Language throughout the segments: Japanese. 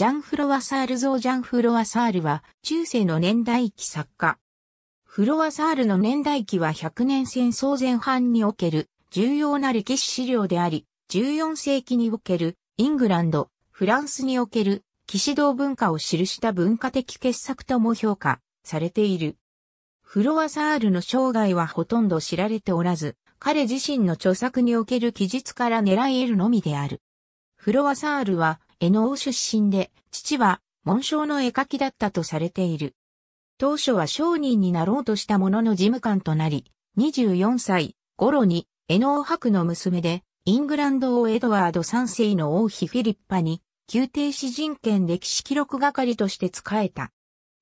ジャン・フロワサール像ジャン・フロワサールは中世の年代記作家。フロワサールの年代記は100年戦争前半における重要な歴史資料であり、14世紀におけるイングランド、フランスにおける騎士道文化を記した文化的傑作とも評価されている。フロワサールの生涯はほとんど知られておらず、彼自身の著作における記述から狙えるのみである。フロワサールは江能出身で、父は紋章の絵描きだったとされている。当初は商人になろうとしたものの事務官となり、24歳頃に江能博の娘で、イングランド王エドワード3世の王妃フィリッパに、宮廷詩人権歴史記録係として仕えた。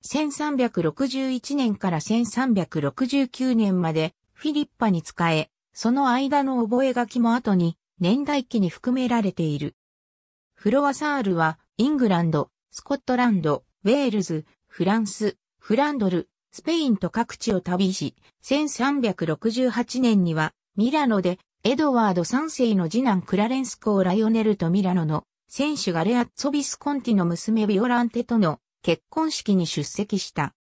1361年から1369年までフィリッパに仕え、その間の覚書も後に年代記に含められている。フロアサールは、イングランド、スコットランド、ウェールズ、フランス、フランドル、スペインと各地を旅し、1368年には、ミラノで、エドワード3世の次男クラレンス公ライオネルとミラノの、選手がレアッツォビスコンティの娘ビオランテとの結婚式に出席した。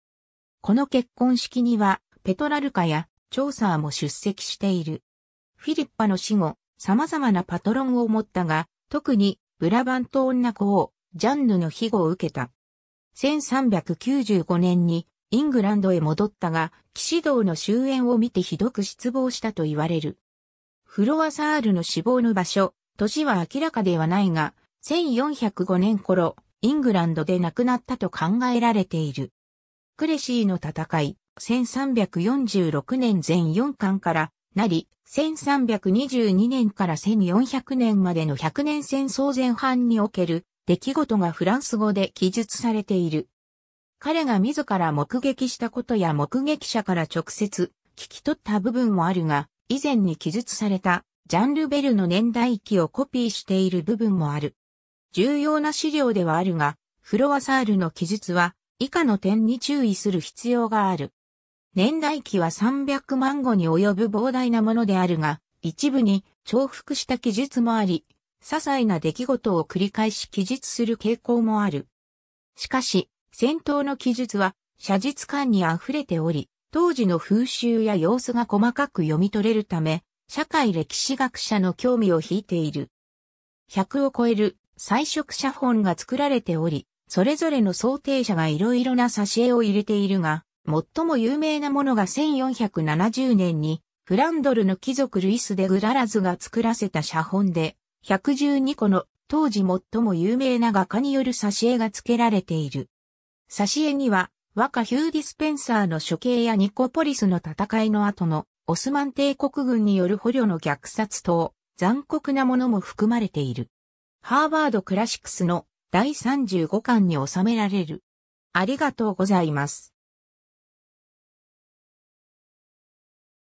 この結婚式には、ペトラルカやチョーサーも出席している。フィリッパの死後、様々なパトロンを持ったが、特にブラバント女子王、ジャンヌの庇護を受けた。1395年にイングランドへ戻ったが、騎士道の終焉を見てひどく失望したと言われる。フロアサールの死亡の場所、年は明らかではないが、1405年頃、イングランドで亡くなったと考えられている。クレシーの戦い、1346年全4巻からなり、1322年から1400年までの100年戦争前半における出来事がフランス語で記述されている。彼が自ら目撃したことや目撃者から直接聞き取った部分もあるが、以前に記述されたジャンルベルの年代記をコピーしている部分もある。重要な資料ではあるが、フロワサールの記述は以下の点に注意する必要がある。年代記は300万語に及ぶ膨大なものであるが、一部に重複した記述もあり、些細な出来事を繰り返し記述する傾向もある。しかし、戦闘の記述は写実感に溢れており、当時の風習や様子が細かく読み取れるため、社会歴史学者の興味を引いている。100を超える彩色写本が作られており、それぞれの想定者が色々な挿絵を入れているが、最も有名なものが1470年にフランドルの貴族ルイス・デ・グララズが作らせた写本で、112個の当時最も有名な画家による挿絵が付けられている。挿絵には、和歌ヒュー・ディスペンサーの処刑やニコポリスの戦いの後のオスマン帝国軍による捕虜の虐殺等、残酷なものも含まれている。ハーバード・クラシックスの第35巻に収められる。ありがとうございます。